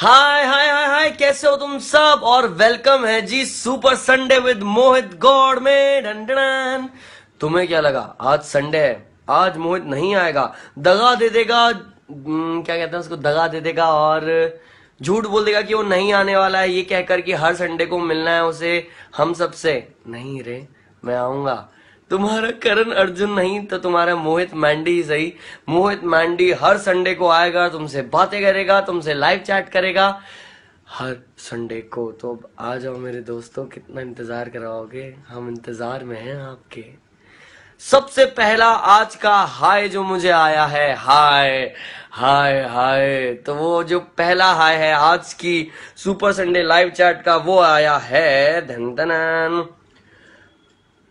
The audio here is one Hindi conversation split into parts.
हाय हाय हाय हाय कैसे हो तुम सब और वेलकम है जी सुपर संडे विद मोहित गॉड में तुम्हें क्या लगा आज संडे है आज मोहित नहीं आएगा दगा दे देगा हम्म, क्या कहते हैं उसको दगा दे देगा और झूठ बोल देगा कि वो नहीं आने वाला है ये कहकर कि हर संडे को मिलना है उसे हम सबसे नहीं रे मैं आऊंगा तुम्हारा करण अर्जुन नहीं तो तुम्हारा मोहित मैंडी ही सही मोहित मैंडी हर संडे को आएगा तुमसे बातें करेगा तुमसे लाइव चैट करेगा हर संडे को तो अब आ जाओ मेरे दोस्तों कितना इंतजार कराओगे हम इंतजार में हैं आपके सबसे पहला आज का हाय जो मुझे आया है हाय हाय हाय तो वो जो पहला हाय है आज की सुपर संडे लाइव चैट का वो आया है धन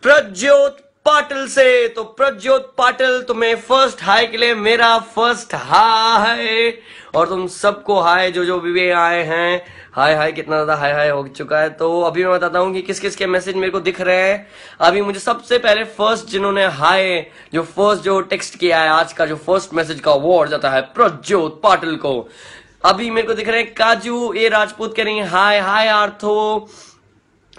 प्रज्योत पाटिल से तो प्रज्योत पाटिल तुम्हें फर्स्ट हाय के लिए मेरा फर्स्ट हाय और तुम सबको हाय जो जो भी आए हैं हाय हाय कितना ज्यादा हाय हाय हो चुका है तो अभी मैं बताता हूँ कि किस किस के मैसेज मेरे को दिख रहे हैं अभी मुझे सबसे पहले फर्स्ट जिन्होंने हाय जो फर्स्ट जो टेक्स्ट किया है आज का जो फर्स्ट मैसेज का और जाता है प्रज्योत पाटिल को अभी मेरे को दिख रहे हैं काजू ए राजपूत कह रही है हाय हाय आर्थो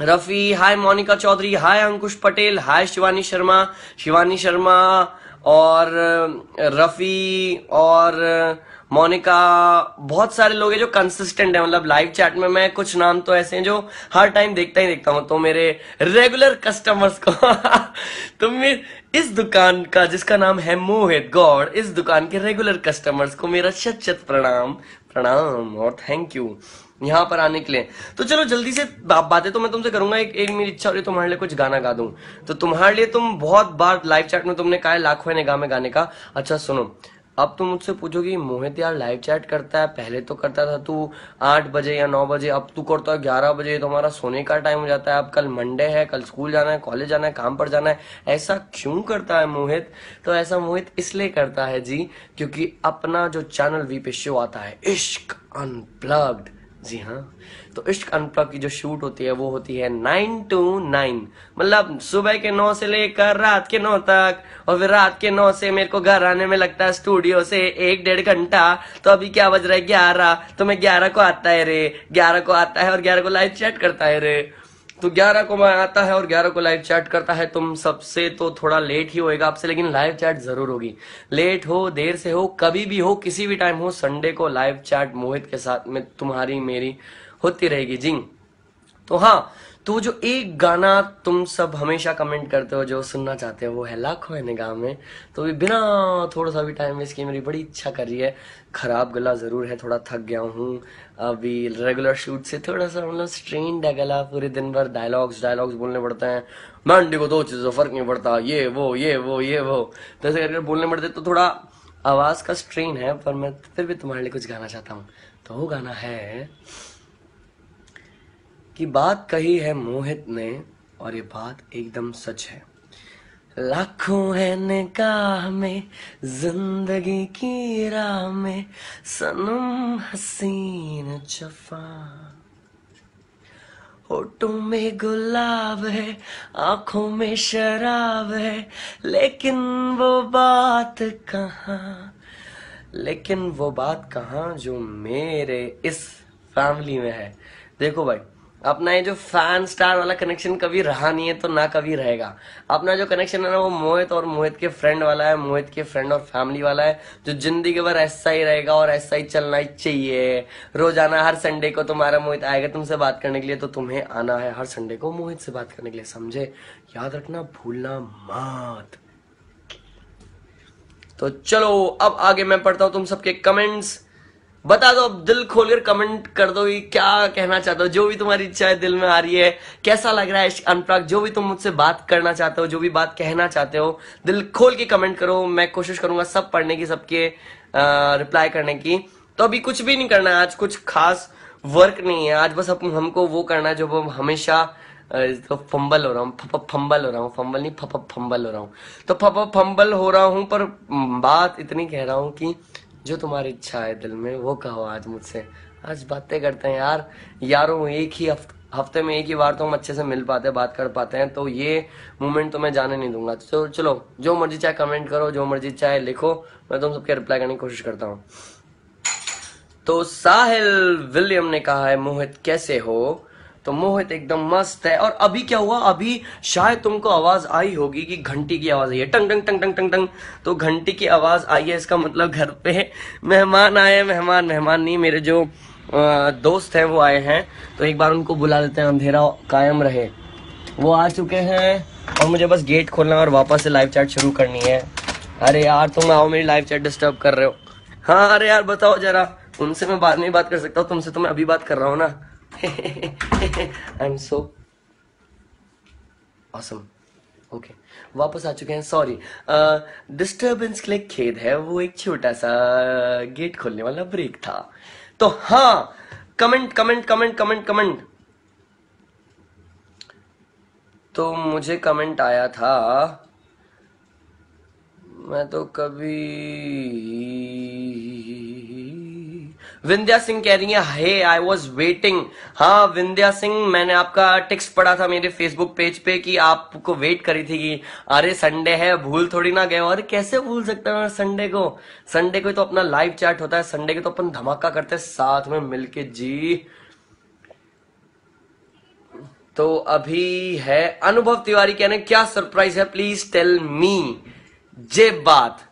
Rafi hi Monika Chaudhary hi Ankush Patel hi Shivani Sharma Shivani Sharma और रफी और मोनिका बहुत सारे लोग हैं जो कंसिस्टेंट है मतलब लाइव चैट में मैं कुछ नाम तो ऐसे हैं जो हर टाइम देखता ही देखता हूँ तो मेरे रेगुलर कस्टमर्स को तुम इस दुकान का जिसका नाम है मोहित गौड़ इस दुकान के रेगुलर कस्टमर्स को मेरा शत शत प्रणाम प्रणाम और थैंक यू यहाँ पर आने के लिए तो चलो जल्दी से बातें तो मैं तुमसे करूंगा एक एक मेरी इच्छा हो रही तुम्हारे लिए कुछ गाना गा दूं तो तुम्हारे लिए तुम बहुत बार लाइव चैट में तुमने कहा लाखों ने गा में गाने का अच्छा सुनो अब तुम मुझसे पूछोगी मोहित यार लाइव चैट करता है पहले तो करता था तू आठ बजे या नौ बजे अब तू करता है ग्यारह बजे तो हमारा सोने का टाइम हो जाता है अब कल मंडे है कल स्कूल जाना है कॉलेज जाना है काम पर जाना है ऐसा क्यों करता है मोहित तो ऐसा मोहित इसलिए करता है जी क्योंकि अपना जो चैनल वी पे शो आता है इश्क अनप्लग्ड जी हाँ तो इश्क अनप्लग की जो शूट होती है वो होती है नाइन टू नाइन मतलब सुबह के नौ से लेकर रात के नौ तक और फिर रात के नौ से मेरे को घर आने में लगता है स्टूडियो से एक डेढ़ घंटा तो अभी क्या बज रहा है ग्यारह तो मैं ग्यारह को आता है रे ग्यारह को आता है और ग्यारह को लाइव चैट करता है रे तो ग्यारह को मैं आता है और ग्यारह को लाइव चैट करता है तुम सबसे तो थोड़ा लेट ही होएगा आपसे लेकिन लाइव चैट जरूर होगी लेट हो देर से हो कभी भी हो किसी भी टाइम हो संडे को लाइव चैट मोहित के साथ में तुम्हारी मेरी होती रहेगी जिंग तो हाँ तो जो एक गाना तुम सब हमेशा कमेंट करते हो जो सुनना चाहते हो वो है लाखों है निगाह में तो भी बिना थोड़ा सा भी टाइम वेस्ट किए मेरी बड़ी इच्छा कर रही है खराब गला ज़रूर है थोड़ा थक गया हूँ अभी रेगुलर शूट से थोड़ा सा मतलब स्ट्रेन है गला पूरे दिन भर डायलॉग्स डायलॉग्स बोलने पड़ते हैं मंडी को दो चीज़ों फर्क नहीं पड़ता ये वो ये वो ये वो तो ऐसे करके बोलने पड़ते तो थोड़ा आवाज़ का स्ट्रेन है पर मैं फिर भी तुम्हारे लिए कुछ गाना चाहता हूँ तो वो गाना है कि बात कही है मोहित ने और ये बात एकदम सच है लाखों है निकाह में जिंदगी की राह में सनम हसीन जफा होटो में गुलाब है आंखों में शराब है लेकिन वो बात कहा लेकिन वो बात कहा जो मेरे इस फैमिली में है देखो भाई अपना ये जो फैन स्टार वाला कनेक्शन कभी रहा नहीं है तो ना कभी रहेगा अपना जो कनेक्शन है ना वो मोहित और मोहित के फ्रेंड वाला है मोहित के फ्रेंड और फैमिली वाला है जो जिंदगी भर ऐसा ही रहेगा और ऐसा ही चलना ही चाहिए रोजाना हर संडे को तुम्हारा मोहित आएगा तुमसे बात करने के लिए तो तुम्हें आना है हर संडे को मोहित से बात करने के लिए समझे याद रखना भूलना मत तो चलो अब आगे मैं पढ़ता हूं तुम सबके कमेंट्स बता दो अब दिल खोलकर कमेंट कर दो क्या कहना चाहते हो जो भी तुम्हारी इच्छा है दिल में आ रही है कैसा लग रहा है अनप्राग जो भी तुम मुझसे बात करना चाहते हो जो भी बात कहना चाहते हो दिल खोल के कमेंट करो मैं कोशिश करूंगा सब पढ़ने की सबके रिप्लाई करने की तो अभी कुछ भी नहीं करना है आज कुछ खास वर्क नहीं है आज बस हम, हमको वो करना है जो हम हमेशा तो फंबल हो रहा हूँ फप फंबल हो रहा हूँ फंबल नहीं फप फंबल हो रहा हूँ तो फप फंबल हो रहा हूँ पर बात इतनी कह रहा हूँ कि जो तुम्हारी इच्छा है दिल में वो कहो आज मुझसे आज बातें करते हैं यार यारों एक ही हफ्ते में एक ही बार तो हम अच्छे से मिल पाते हैं बात कर पाते हैं तो ये मोमेंट तो मैं जाने नहीं दूंगा तो चलो जो मर्जी चाहे कमेंट करो जो मर्जी चाहे लिखो मैं तुम सबके रिप्लाई करने की कोशिश करता हूँ तो साहिल विलियम ने कहा है मोहित कैसे हो तो मोहित एकदम मस्त है और अभी क्या हुआ अभी शायद तुमको आवाज आई होगी कि घंटी की आवाज आई है टंग टंग टंग टंग टंग टंग तो घंटी की आवाज आई है इसका मतलब घर पे मेहमान आए मेहमान मेहमान नहीं मेरे जो दोस्त हैं वो आए हैं तो एक बार उनको बुला लेते हैं अंधेरा कायम रहे वो आ चुके हैं और मुझे बस गेट खोलना और वापस से लाइव चैट शुरू करनी है अरे यार तुम आओ मेरी लाइव चैट डिस्टर्ब कर रहे हो हाँ अरे यार बताओ जरा उनसे मैं बाद में बात कर सकता हूँ तुमसे तो मैं अभी बात कर रहा हूँ ना I am so awesome okay वापस आ चुके हैं सॉरी डिस्टर्बेंस uh, के लिए खेद है वो एक छोटा सा गेट खोलने वाला ब्रेक था तो हाँ comment comment comment comment comment तो मुझे कमेंट आया था मैं तो कभी विंध्या सिंह कह रही है हे आई वॉज वेटिंग हाँ विंध्या सिंह मैंने आपका टेक्स्ट पढ़ा था मेरे फेसबुक पेज पे कि आपको वेट करी थी कि अरे संडे है भूल थोड़ी ना गए अरे कैसे भूल सकते हैं संडे को संडे को तो अपना लाइव चैट होता है संडे को तो अपन धमाका करते हैं साथ में मिलके जी तो अभी है अनुभव तिवारी कहने क्या सरप्राइज है प्लीज टेल मी जे बात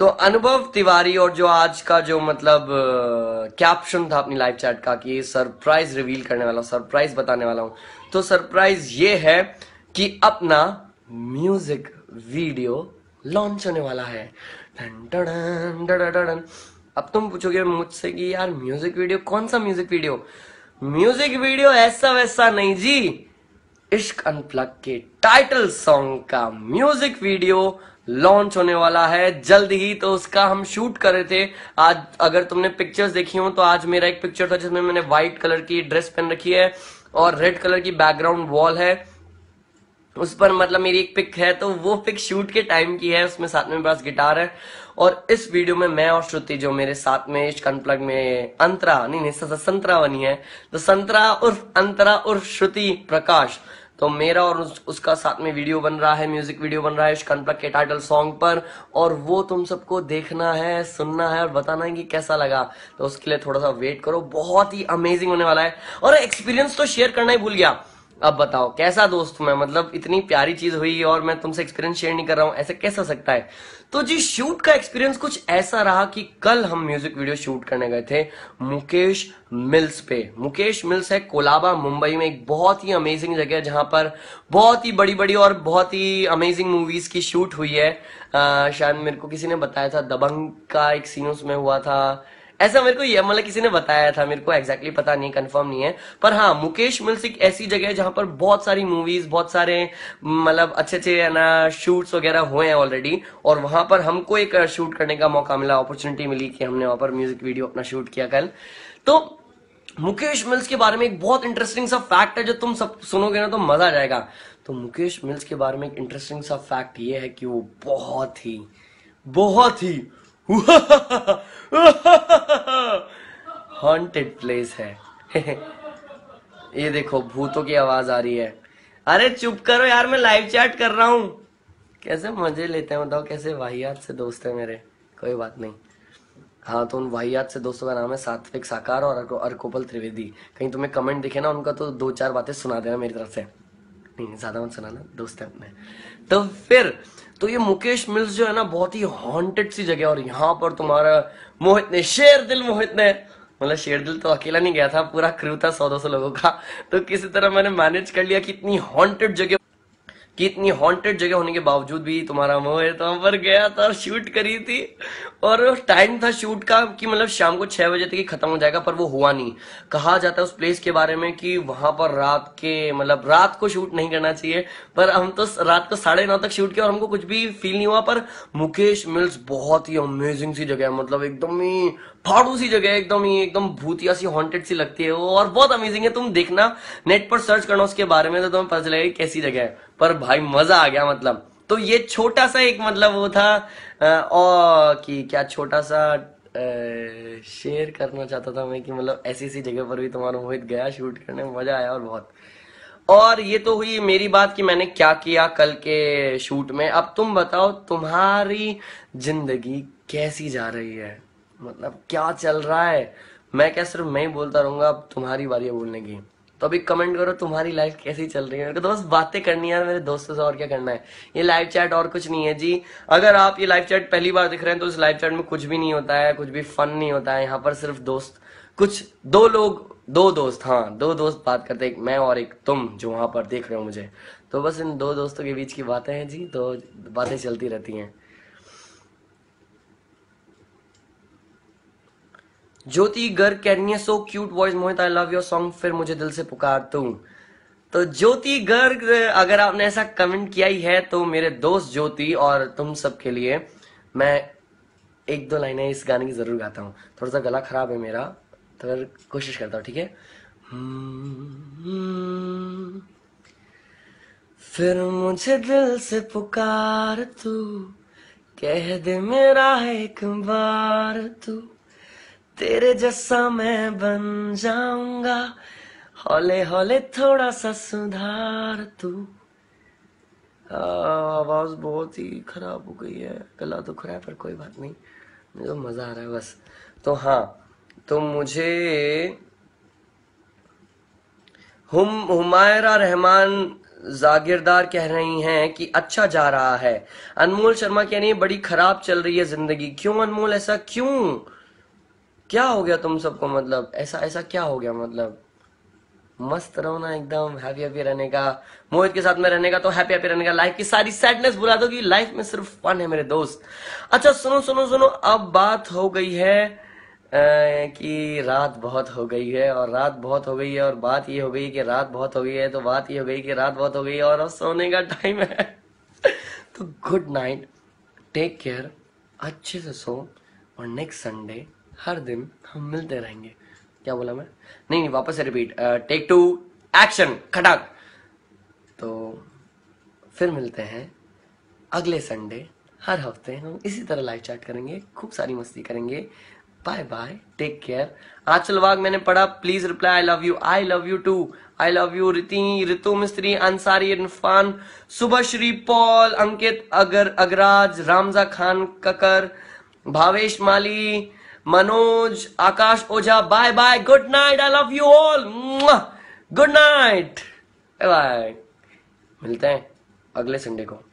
तो अनुभव तिवारी और जो आज का जो मतलब कैप्शन था अपनी लाइव चैट का कि सरप्राइज रिवील करने वाला सरप्राइज बताने वाला हूं तो सरप्राइज ये है कि अपना म्यूजिक वीडियो लॉन्च होने वाला है डन अब तुम पूछोगे मुझसे कि यार म्यूजिक वीडियो कौन सा म्यूजिक वीडियो म्यूजिक वीडियो ऐसा वैसा नहीं जी इश्क अनप्लग के टाइटल सॉन्ग का म्यूजिक वीडियो लॉन्च होने वाला है जल्द ही तो उसका हम शूट कर रहे थे आज अगर तुमने पिक्चर्स देखी हो तो आज मेरा एक पिक्चर था जिसमें मैंने व्हाइट कलर की ड्रेस पहन रखी है और रेड कलर की बैकग्राउंड वॉल है उस पर मतलब मेरी एक पिक है तो वो पिक शूट के टाइम की है उसमें साथ में पास गिटार है और इस वीडियो में मैं और श्रुति जो मेरे साथ में इस कनप्लग में अंतरा नहीं नहीं संतरा बनी है तो संतरा उर्फ अंतरा उर्फ श्रुति प्रकाश तो मेरा और उस, उसका साथ में वीडियो बन रहा है म्यूजिक वीडियो बन रहा है कनप्लग के टाइटल सॉन्ग पर और वो तुम सबको देखना है सुनना है और बताना है कि कैसा लगा तो उसके लिए थोड़ा सा वेट करो बहुत ही अमेजिंग होने वाला है और एक्सपीरियंस तो शेयर करना ही भूल गया अब बताओ कैसा दोस्त मैं मतलब इतनी प्यारी चीज हुई और मैं तुमसे एक्सपीरियंस शेयर नहीं कर रहा हूँ ऐसे कैसा सकता है तो जी शूट का एक्सपीरियंस कुछ ऐसा रहा कि कल हम म्यूजिक वीडियो शूट करने गए थे मुकेश मिल्स पे मुकेश मिल्स है कोलाबा मुंबई में एक बहुत ही अमेजिंग जगह है जहां पर बहुत ही बड़ी बड़ी और बहुत ही अमेजिंग मूवीज की शूट हुई है शायद मेरे को किसी ने बताया था दबंग का एक सीन उसमें हुआ था ऐसा मेरे को ये मतलब किसी ने बताया था मेरे को एग्जैक्टली exactly पता नहीं कंफर्म नहीं है पर हाँ मुकेश मिल्स एक ऐसी जगह है जहां पर बहुत सारी मूवीज बहुत सारे मतलब अच्छे अच्छे है ना शूट्स वगैरह हुए हैं ऑलरेडी और वहां पर हमको एक शूट uh, करने का मौका मिला अपॉर्चुनिटी मिली कि हमने वहां पर म्यूजिक वीडियो अपना शूट किया कल तो मुकेश मिल्स के बारे में एक बहुत इंटरेस्टिंग सा फैक्ट है जो तुम सब सुनोगे ना तो मजा आ जाएगा तो मुकेश मिल्स के बारे में एक इंटरेस्टिंग सा फैक्ट ये है कि वो बहुत ही बहुत ही हॉन्टेड प्लेस है ये देखो भूतों की आवाज आ रही है अरे चुप करो यार मैं लाइव चैट कर रहा हूँ कैसे मजे लेते हैं बताओ कैसे वाहियात से दोस्त है मेरे कोई बात नहीं हाँ तो उन वाहियात से दोस्तों का नाम है सात्विक साकार और अरकोपल त्रिवेदी कहीं तुम्हें कमेंट दिखे ना उनका तो दो चार बातें सुना देना मेरी तरफ से नहीं ज्यादा मत सुनाना दोस्त है अपने तो फिर तो ये मुकेश मिल्स जो है ना बहुत ही हॉन्टेड सी जगह और यहाँ पर तुम्हारा मोहित ने शेर दिल मोहित ने मतलब शेर दिल तो अकेला नहीं गया था पूरा क्रू था सौ दो सौ लोगों का तो किसी तरह मैंने मैनेज कर लिया कि इतनी हॉन्टेड जगह कि इतनी हॉन्टेड जगह होने के बावजूद भी तुम्हारा मोह है तो पर गया था और शूट करी थी और टाइम था शूट का कि मतलब शाम को छह बजे तक खत्म हो जाएगा पर वो हुआ नहीं कहा जाता है उस प्लेस के बारे में कि वहां पर रात के मतलब रात को शूट नहीं करना चाहिए पर हम तो रात को साढ़े नौ तक शूट किया और हमको कुछ भी फील नहीं हुआ पर मुकेश मिल्स बहुत ही अमेजिंग सी जगह है मतलब एकदम ही फाड़ू सी जगह एकदम ही एकदम भूतिया सी हॉन्टेड सी लगती है वो और बहुत अमेजिंग है तुम देखना नेट पर सर्च करना उसके बारे में तो तुम्हें पता चलेगा कैसी जगह है पर भाई मजा आ गया मतलब तो ये छोटा सा एक मतलब वो था और कि क्या छोटा सा शेयर करना चाहता था मैं कि मतलब ऐसी ऐसी जगह पर भी तुम्हारा मोहित गया शूट करने में मजा आया और बहुत और ये तो हुई मेरी बात कि मैंने क्या किया कल के शूट में अब तुम बताओ तुम्हारी जिंदगी कैसी जा रही है मतलब क्या चल रहा है मैं क्या सिर्फ मैं ही बोलता रहूंगा अब तुम्हारी बारी है बोलने की तो अभी कमेंट करो तुम्हारी लाइफ कैसी चल रही है मेरे को तो बस बातें करनी है मेरे दोस्तों से और क्या करना है ये लाइव चैट और कुछ नहीं है जी अगर आप ये लाइव चैट पहली बार दिख रहे हैं तो इस लाइव चैट में कुछ भी नहीं होता है कुछ भी फन नहीं होता है यहाँ पर सिर्फ दोस्त कुछ दो लोग दो दोस्त हाँ दो दोस्त बात करते हैं मैं और एक तुम जो वहां पर देख रहे हो मुझे तो बस इन दो दोस्तों के बीच की बातें हैं जी तो बातें चलती रहती हैं ज्योति गर्ग कह रही है so cute voice Mohit I love your song फिर मुझे दिल से पुकार तू तो ज्योति गर्ग अगर आपने ऐसा कमेंट किया ही है तो मेरे दोस्त ज्योति और तुम सब के लिए मैं एक दो लाइनें इस गाने की जरूर गाता हूँ थोड़ा सा गला खराब है मेरा तो फिर कोशिश करता हूँ ठीक है फिर मुझे दिल से पुकार तू कह दे मेरा एक बार तू तेरे जैसा मैं बन जाऊंगा हौले हौले थोड़ा सा सुधार तू आवाज बहुत ही खराब हो गई है गला तो खराब पर कोई बात नहीं मुझे मजा आ रहा है बस तो हाँ तो मुझे हुम हुमायरा रहमान जागीरदार कह रही हैं कि अच्छा जा रहा है अनमोल शर्मा कह रही है बड़ी खराब चल रही है जिंदगी क्यों अनमोल ऐसा क्यों क्या हो गया तुम सबको मतलब ऐसा ऐसा क्या हो गया मतलब मस्त रहो ना एकदम हैप्पी हैप्पी रहने का मोहित के साथ में रहने का तो हैप्पी हैप्पी रहने का लाइफ की सारी सैडनेस बुला दो कि लाइफ में सिर्फ फन है मेरे दोस्त अच्छा सुनो सुनो सुनो अब बात हो गई है आ, कि रात बहुत हो गई है और रात बहुत हो गई है और बात ये हो गई कि रात बहुत हो गई है तो बात ये हो गई कि रात बहुत हो गई है और अब सोने का टाइम है तो गुड नाइट टेक केयर अच्छे से सो और नेक्स्ट संडे हर दिन हम मिलते रहेंगे क्या बोला मैं नहीं नहीं वापस से रिपीट टेक टू एक्शन खटाक तो फिर मिलते हैं अगले संडे हर हफ्ते हम इसी तरह लाइव चैट करेंगे खूब सारी मस्ती करेंगे bye bye take care Aanchal Wagh मैंने पढ़ा please reply I love you I love you too I love you Riti Ritu Mistry Ansari Irfan Subhashree Paul Ankit अगर Agraj Ramja Khan Kakkar Bhavesh Mali Manoj Akash Ojha bye bye good night I love you all good night bye bye मिलते हैं अगले संडे को